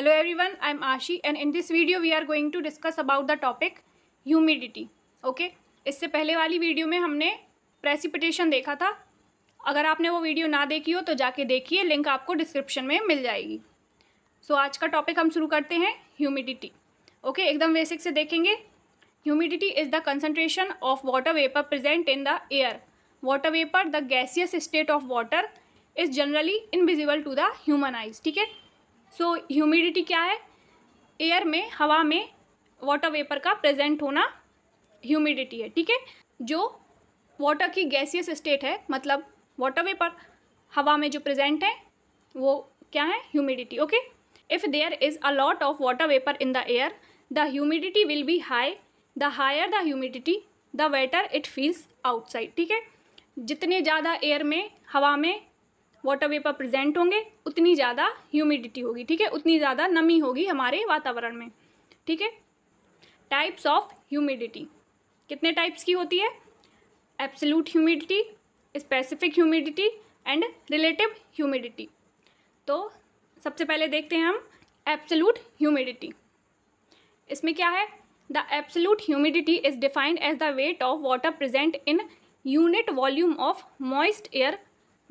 Hello one I am Ashi and in this video we are going to discuss about the topic humidity okay इससे पहले वाली video में हमने precipitation देखा था अगर आपने वो वीडियो ना देखी हो तो जाके देखिए लिंक आपको डिस्क्रिप्शन में मिल जाएगी सो so, आज का टॉपिक हम शुरू करते हैं ह्यूमिडिटी ओके okay, एकदम बेसिक से देखेंगे humidity is the concentration of water vapour present in the air water vapour the gaseous state of water is generally invisible to the human eyes ठीक है सो so, ह्यूमिडिटी क्या है air में हवा में वाटर वेपर का प्रेजेंट होना humidity है ठीक है जो वाटर की गैसियस स्टेट है मतलब वाटर वेपर हवा में जो प्रेजेंट है वो क्या है humidity okay if there is a lot of water vapour in the air the humidity will be high the higher the humidity the wetter it feels outside ठीक है जितने ज़्यादा एयर में हवा में वाटर वेपर प्रेजेंट होंगे उतनी ज़्यादा ह्यूमिडिटी होगी ठीक है उतनी ज़्यादा नमी होगी हमारे वातावरण में ठीक है टाइप्स ऑफ ह्यूमिडिटी कितने टाइप्स की होती है absolute humidity specific humidity and relative humidity तो सबसे पहले देखते हैं हम एब्सोल्यूट ह्यूमिडिटी इसमें क्या है the absolute humidity is defined as the weight of water present in unit volume of moist air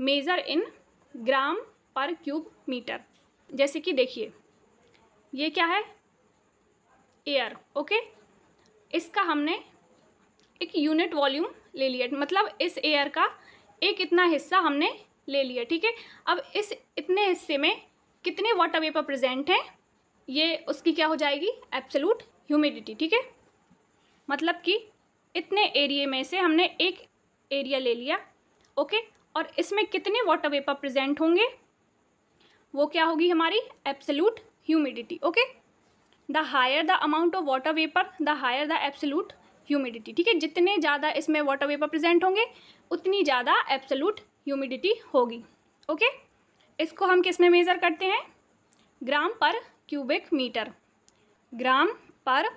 measure in gram per cube metre जैसे कि देखिए ये क्या है एयर ओके इसका हमने एक यूनिट वॉल्यूम ले लिया मतलब इस एयर का एक इतना हिस्सा हमने ले लिया ठीक है अब इस इतने हिस्से में कितने वाटर वेपर प्रेजेंट हैं ये उसकी क्या हो जाएगी एब्सोलूट ह्यूमिडिटी ठीक है मतलब कि इतने एरिए में से हमने एक एरिया ले लिया ओके और इसमें कितने वाटर वेपर प्रेजेंट होंगे वो क्या होगी हमारी absolute humidity okay the higher the amount of water vapour the higher the absolute humidity ठीक है जितने ज़्यादा इसमें वाटर वेपर प्रेजेंट होंगे उतनी ज़्यादा एप्सलूट ह्यूमिडिटी होगी ओके okay? इसको हम किस में मेज़र करते हैं ग्राम पर क्यूबिक मीटर ग्राम पर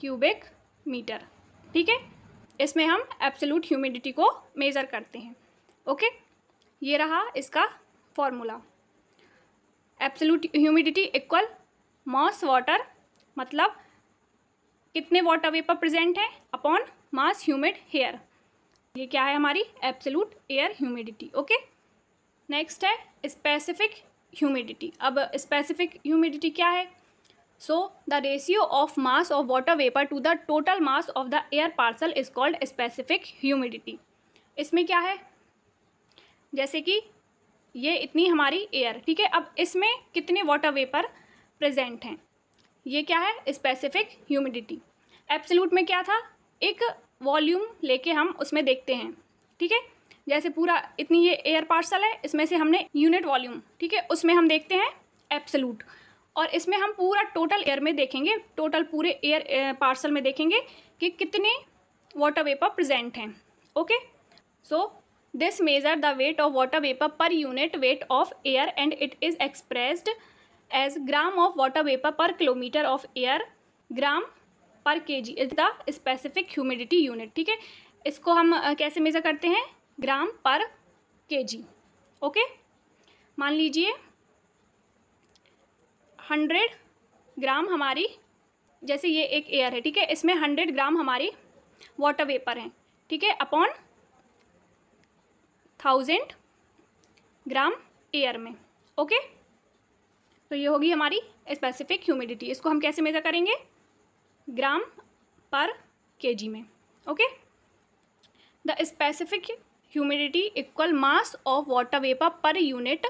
क्यूबिक मीटर ठीक है इसमें हम एप्सलूट ह्यूमिडिटी को मेज़र करते हैं ओके ये रहा इसका formula absolute humidity equal mass water मतलब कितने वाटर वेपर प्रेजेंट है अपॉन मास ह्यूमिड हेयर ये क्या है हमारी absolute air humidity okay next है स्पेसिफिक ह्यूमिडिटी अब स्पेसिफिक ह्यूमिडिटी क्या है so the ratio of mass of water vapour to the total mass of the air parcel is called specific humidity इसमें क्या है जैसे कि ये इतनी हमारी एयर ठीक है अब इसमें कितने वाटर वेपर प्रेजेंट हैं ये क्या है स्पेसिफिक ह्यूमिडिटी एब्सोल्यूट में क्या था एक वॉल्यूम लेके हम उसमें देखते हैं ठीक है जैसे पूरा इतनी ये एयर पार्सल है इसमें से हमने यूनिट वॉल्यूम ठीक है उसमें हम देखते हैं एप्सलूट और इसमें हम पूरा टोटल एयर में देखेंगे टोटल पूरे एयर पार्सल में देखेंगे कि कितने वाटर वेपर प्रजेंट हैं okay so this measure the weight of water vapour per unit weight of air and it is expressed as gram of water vapour per kilometre of air gram per K G is the specific humidity unit ठीक है इसको हम कैसे major करते हैं ग्राम per K जी okay मान लीजिए hundred gram हमारी जैसे ये एक एयर है ठीक है इसमें हंड्रेड ग्राम हमारी वाटर वेपर हैं ठीक है अपॉन थाउजेंड ग्राम एयर में ओके तो ये होगी हमारी स्पेसिफिक ह्यूमिडिटी इसको हम कैसे मेज़र करेंगे ग्राम पर केजी में okay the specific humidity equal mass of water vapour per unit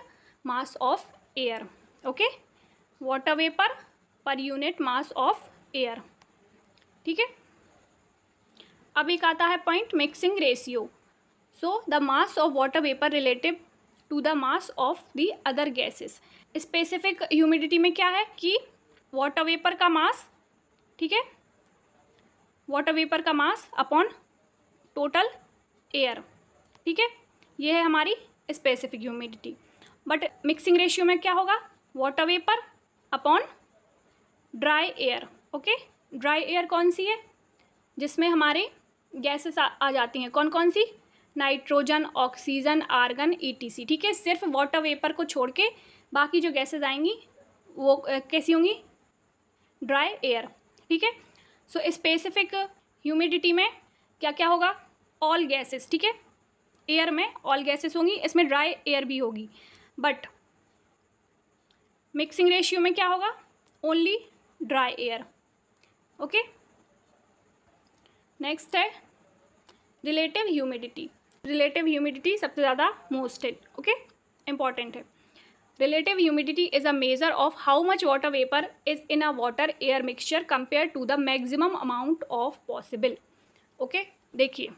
mass of air okay water vapour per unit mass of air ठीक है अब एक आता है point mixing ratio so the mass of water vapour relative to the mass of the other gases specific humidity में क्या है कि वाटर वेपर का मास ठीक है वाटर वेपर का मास अपॉन टोटल एयर ठीक है ये है हमारी specific humidity but mixing ratio में क्या होगा water vapour upon dry air okay dry air कौन सी है जिसमें हमारे गैसेस आ, आ जाती हैं कौन कौन सी nitrogen oxygen argon ETC e ठीक है सिर्फ वाटर वेपर को छोड़ के बाकी जो गैसेज आएंगी वो कैसी होंगी ड्राई एयर ठीक है सो स्पेसिफिक ह्यूमिडिटी में क्या क्या होगा ऑल गैसेस ठीक है एयर में ऑल गैसेस होंगी इसमें ड्राई एयर भी होगी बट मिक्सिंग रेशियो में क्या होगा only dry air okay next है रिलेटिव ह्यूमिडिटी रिलेटिव ह्यूमिडिटी सबसे ज़्यादा मोस्ट है ओके इंपॉर्टेंट है relative humidity is a measure of how much water vapour is in a water air mixture compare to the maximum amount of possible okay देखिए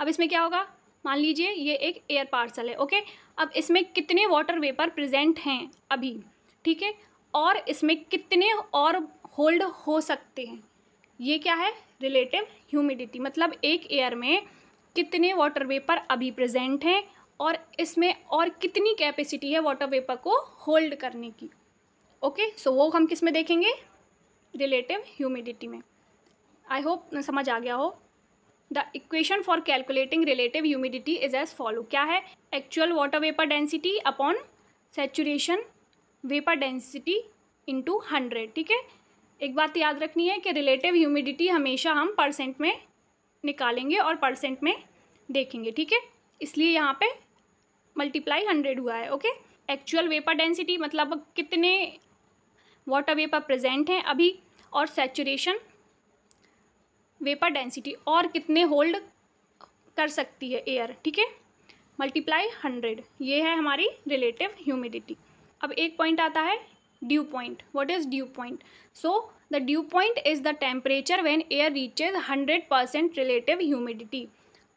अब इसमें क्या होगा मान लीजिए ये एक एयर पार्सल है ओके okay? अब इसमें कितने वाटर वेपर प्रेजेंट हैं अभी ठीक है और इसमें कितने और होल्ड हो सकते हैं ये क्या है रिलेटिव ह्यूमिडिटी मतलब एक एयर में कितने वाटर वेपर अभी प्रेजेंट हैं और इसमें और कितनी कैपेसिटी है वाटर वेपर को होल्ड करने की ओके सो वो हम किस में देखेंगे रिलेटिव ह्यूमिडिटी में आई होप समझ आ गया हो the equation for calculating relative humidity is as follow क्या है actual water vapour density upon saturation vapour density into hundred ठीक है एक बात याद रखनी है कि रिलेटिव ह्यूमिडिटी हमेशा हम परसेंट में निकालेंगे और परसेंट में देखेंगे ठीक है इसलिए यहाँ पे मल्टीप्लाई हंड्रेड हुआ है ओके एक्चुअल वेपर डेंसिटी मतलब कितने वाटर वेपर प्रेजेंट हैं अभी और सेचुरेशन वेपर डेंसिटी और कितने होल्ड कर सकती है एयर ठीक है मल्टीप्लाई हंड्रेड ये है हमारी रिलेटिव ह्यूमिडिटी अब एक पॉइंट आता है dew point what is dew point so the dew point is the temperature when air reaches hundred percent relative humidity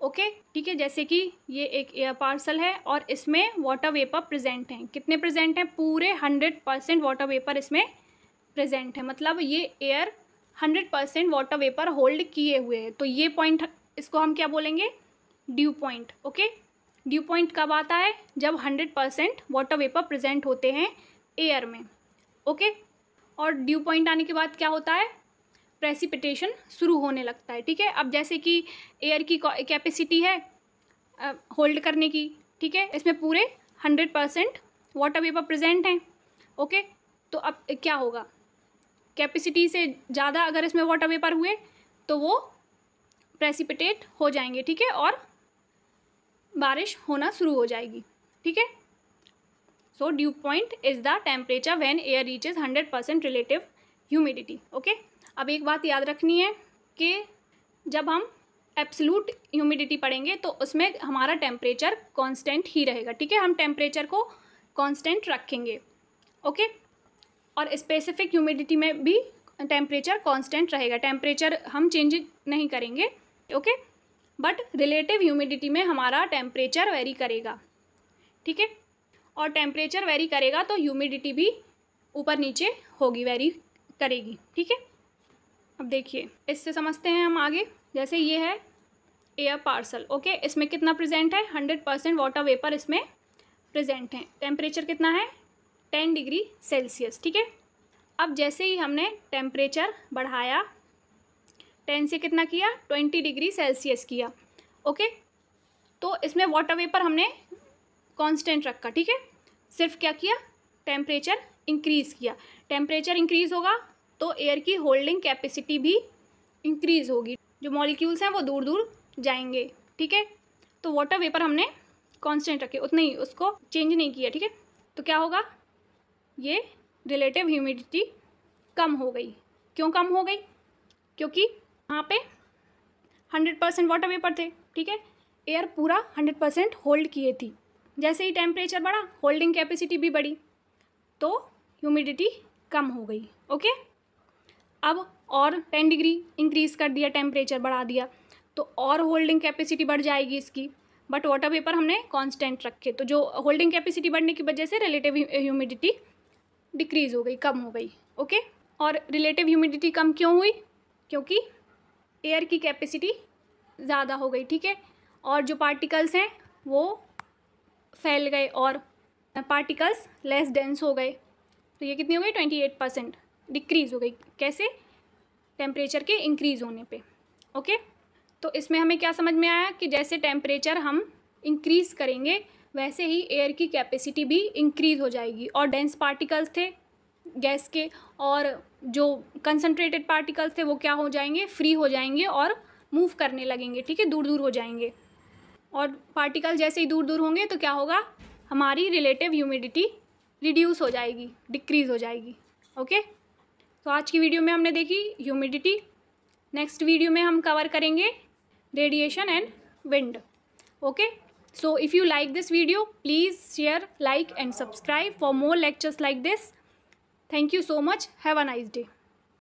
okay ठीक है जैसे कि ये एक एयर पार्सल है और इसमें वाटर वेपर प्रेजेंट हैं कितने प्रेजेंट हैं पूरे हंड्रेड परसेंट वाटर वेपर इसमें प्रेजेंट है मतलब ये air hundred percent water vapour hold किए हुए हैं तो ये पॉइंट इसको हम क्या बोलेंगे dew point okay dew point कब आता है जब hundred percent water vapour present होते हैं एयर में ओके okay? और ड्यू पॉइंट आने के बाद क्या होता है प्रेसिपिटेशन शुरू होने लगता है ठीक है अब जैसे कि एयर की कैपेसिटी है होल्ड करने की ठीक है इसमें पूरे hundred percent water vapour present हैं ओके तो अब क्या होगा कैपेसिटी से ज़्यादा अगर इसमें वाटर वेपर हुए तो वो प्रेसिपिटेट हो जाएंगे ठीक है और बारिश होना शुरू हो जाएगी ठीक है so dew point is the temperature temperature air reaches hundred percent relative humidity okay अब एक बात याद रखनी है कि जब हम एब्सलूट ह्यूमिडिटी पढ़ेंगे तो उसमें हमारा टेम्परेचर कॉन्स्टेंट ही रहेगा ठीक है हम टेम्परेचर को कॉन्स्टेंट रखेंगे ओके और स्पेसिफिक ह्यूमिडिटी में भी टेम्परेचर कॉन्स्टेंट रहेगा टेम्परेचर हम चेंज नहीं करेंगे ओके बट रिलेटिव ह्यूमिडिटी में हमारा टेम्परेचर वेरी करेगा ठीक है और टेम्परेचर वेरी करेगा तो ह्यूमिडिटी भी ऊपर नीचे होगी वेरी करेगी ठीक है अब देखिए इससे समझते हैं हम आगे जैसे ये है एयर पार्सल ओके इसमें कितना प्रेजेंट है हंड्रेड परसेंट वाटर वेपर इसमें प्रेजेंट है टेम्परेचर कितना है टेन डिग्री सेल्सियस ठीक है अब जैसे ही हमने टेम्परेचर बढ़ाया टेन से कितना किया ट्वेंटी डिग्री सेल्सियस किया ओके तो इसमें वाटर वेपर हमने कांस्टेंट रखा ठीक है सिर्फ क्या किया टेम्परेचर इंक्रीज़ किया टेम्परेचर इंक्रीज़ होगा तो एयर की होल्डिंग कैपेसिटी भी इंक्रीज़ होगी जो मॉलिक्यूल्स हैं वो दूर दूर जाएंगे ठीक है तो वाटर वेपर हमने कांस्टेंट रखे उतने ही उसको चेंज नहीं किया ठीक है तो क्या होगा ये रिलेटिव ह्यूमिडिटी कम हो गई क्यों कम हो गई क्योंकि वहाँ पे हंड्रेड परसेंट वाटर वेपर थे ठीक है एयर पूरा हंड्रेड परसेंट होल्ड किए थी जैसे ही टेम्परेचर बढ़ा होल्डिंग कैपेसिटी भी बढ़ी तो ह्यूमिडिटी कम हो गई ओके अब और टेन डिग्री इंक्रीज़ कर दिया टेम्परेचर बढ़ा दिया तो और होल्डिंग कैपेसिटी बढ़ जाएगी इसकी बट वाटर पेपर हमने कांस्टेंट रखे तो जो होल्डिंग कैपेसिटी बढ़ने की वजह से रिलेटिव ह्यूमिडिटी डिक्रीज़ हो गई कम हो गई ओके और रिलेटिव ह्यूमिडिटी कम क्यों हुई क्योंकि एयर की कैपेसिटी ज़्यादा हो गई ठीक है और जो पार्टिकल्स हैं वो फैल गए और पार्टिकल्स लेस डेंस हो गए तो ये कितनी हो गई ट्वेंटी एट परसेंट डिक्रीज़ हो गई कैसे टेम्परेचर के इंक्रीज़ होने पे ओके तो इसमें हमें क्या समझ में आया कि जैसे टेम्परेचर हम इंक्रीज़ करेंगे वैसे ही एयर की कैपेसिटी भी इंक्रीज़ हो जाएगी और डेंस पार्टिकल्स थे गैस के और जो कंसनट्रेटेड पार्टिकल्स थे वो क्या हो जाएंगे फ्री हो जाएंगे और मूव करने लगेंगे ठीक है दूर दूर हो जाएंगे और पार्टिकल जैसे ही दूर दूर होंगे तो क्या होगा हमारी रिलेटिव ह्यूमिडिटी रिड्यूस हो जाएगी डिक्रीज़ हो जाएगी ओके तो आज की वीडियो में हमने देखी ह्यूमिडिटी नेक्स्ट वीडियो में हम कवर करेंगे radiation and wind okay so if you like this video please share like and subscribe for more lectures like this thank you so much have a nice day